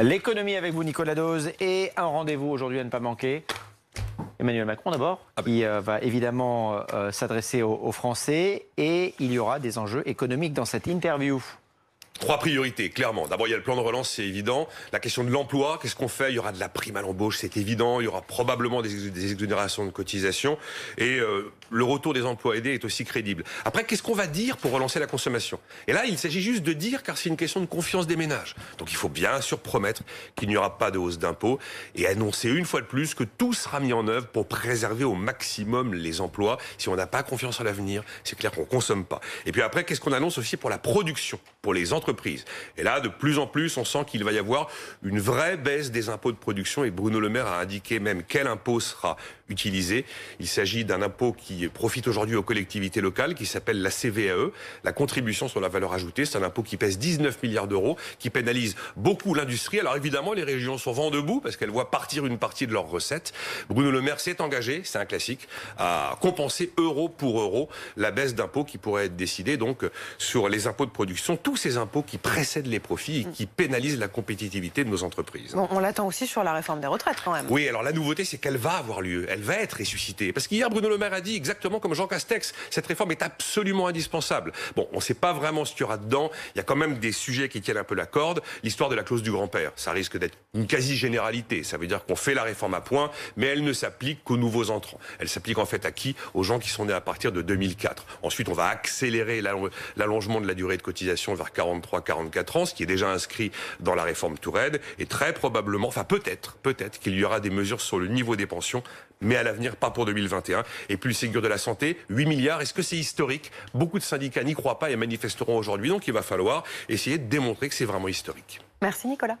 L'économie avec vous, Nicolas Dose, et un rendez-vous aujourd'hui à ne pas manquer. Emmanuel Macron d'abord, ah ben. Il euh, va évidemment euh, s'adresser aux Français, et il y aura des enjeux économiques dans cette interview. Trois priorités, clairement. D'abord, il y a le plan de relance, c'est évident. La question de l'emploi, qu'est-ce qu'on fait Il y aura de la prime à l'embauche, c'est évident. Il y aura probablement des, exonérations de cotisations. Et euh, le retour des emplois aidés est aussi crédible. Après, qu'est-ce qu'on va dire pour relancer la consommation Et là, il s'agit juste de dire, car c'est une question de confiance des ménages. Donc, il faut bien sûr promettre qu'il n'y aura pas de hausse d'impôts et annoncer une fois de plus que tout sera mis en œuvre pour préserver au maximum les emplois. Si on n'a pas confiance en l'avenir, c'est clair qu'on consomme pas. Et puis après, qu'est-ce qu'on annonce aussi pour la production, pour les entreprises et là, de plus en plus, on sent qu'il va y avoir une vraie baisse des impôts de production et Bruno Le Maire a indiqué même quel impôt sera utilisé. Il s'agit d'un impôt qui profite aujourd'hui aux collectivités locales, qui s'appelle la CVAE, la contribution sur la valeur ajoutée. C'est un impôt qui pèse 19 milliards d'euros, qui pénalise beaucoup l'industrie. Alors évidemment, les régions sont vent debout parce qu'elles voient partir une partie de leurs recettes. Bruno Le Maire s'est engagé, c'est un classique, à compenser euro pour euro la baisse d'impôts qui pourrait être décidée donc sur les impôts de production, tous ces impôts qui précèdent les profits et qui pénalisent la compétitivité de nos entreprises. Bon, on l'attend aussi sur la réforme des retraites quand même. Oui, alors la nouveauté, c'est qu'elle va avoir lieu va être ressuscité. Parce qu'hier, Bruno Le Maire a dit exactement comme Jean Castex, cette réforme est absolument indispensable. Bon, on ne sait pas vraiment ce qu'il y aura dedans. Il y a quand même des sujets qui tiennent un peu la corde. L'histoire de la clause du grand-père, ça risque d'être une quasi-généralité. Ça veut dire qu'on fait la réforme à point, mais elle ne s'applique qu'aux nouveaux entrants. Elle s'applique en fait à qui Aux gens qui sont nés à partir de 2004. Ensuite, on va accélérer l'allongement de la durée de cotisation vers 43-44 ans, ce qui est déjà inscrit dans la réforme Touraine. Et très probablement, enfin peut-être, peut-être qu'il y aura des mesures sur le niveau des pensions, mais à l'avenir, pas pour 2021. Et plus le Ségur de la Santé, 8 milliards, est-ce que c'est historique Beaucoup de syndicats n'y croient pas et manifesteront aujourd'hui, donc il va falloir essayer de démontrer que c'est vraiment historique. Merci Nicolas.